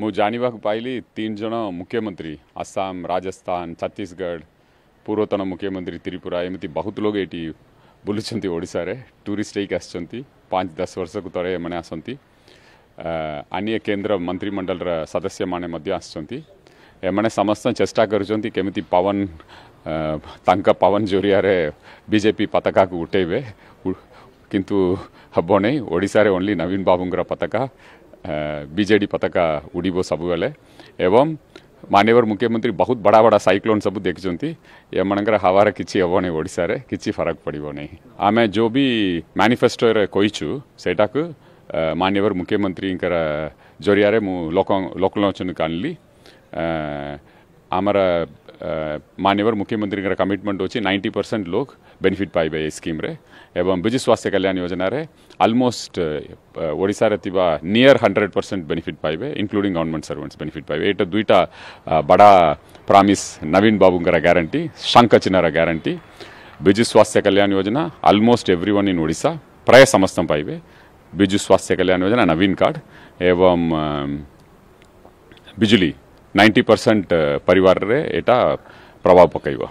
मुझे जानवाक पाइली तीन जन मुख्यमंत्री आसाम राजस्थान छत्तीसगढ़ पूर्वतन मुख्यमंत्री त्रिपुरा एमती बहुत लोग ये बुलूंशार टूरीस्ट होच दस वर्ष को तेरे मैंने आसीय केन्द्र मंत्रिमंडल सदस्य मान आसने समस्त चेष्टा करमी पवन पवन जोरिया बीजेपी पता को उठेबे किंतु हम नहीं ओडा ओनली नवीन बाबू पता ବିଜେଡ଼ି ପତାକା ଉଡ଼ିବ ସବୁବେଳେ ଏବଂ ମାନ୍ୟବର ମୁଖ୍ୟମନ୍ତ୍ରୀ ବହୁତ ବଡ଼ା ବଡ଼ା ସାଇକ୍ଲୋନ୍ ସବୁ ଦେଖିଛନ୍ତି ଏମାନଙ୍କର ହାୱାର କିଛି ହେବନି ଓଡ଼ିଶାରେ କିଛି ଫରକ ପଡ଼ିବନି ଆମେ ଯେଉଁ ବି ମ୍ୟାନିଫେଷ୍ଟୋରେ କହିଛୁ ସେଇଟାକୁ ମାନ୍ୟବର ମୁଖ୍ୟମନ୍ତ୍ରୀଙ୍କର ଜରିଆରେ ମୁଁ ଲୋକ ଲୋକଲୋଚନକୁ ଆଣିଲି ଆମର मान्यवर मुख्यमंत्री कमिटमेंट होची 90 परसेंट लोग बेनिफिट पाइबे ए स्कीम रे एवं विजु स्वास्थ्य कल्याण योजना रे अलमोस्ट ओडिशा रे तिबा नियर 100 परसेंट बेनिफिट पाइबे इंक्लूडिंग गवर्नमेंट सर्वेंट्स बेनिफिट पाइबे एटा दुईटा बड़ा प्रॉमिस नवीन बाबूंकर ग्यारंटी चिन्ह guarantee Biju Swasthya Kalyan Yojana almost every one in Odisha प्राय समस्त पाइबे विजु स्वास्थ्य कल्याण योजना नवीन कार्ड एवं बिजली नाइंटी परसेंट परिवार रे एटा प्रभाव पकईब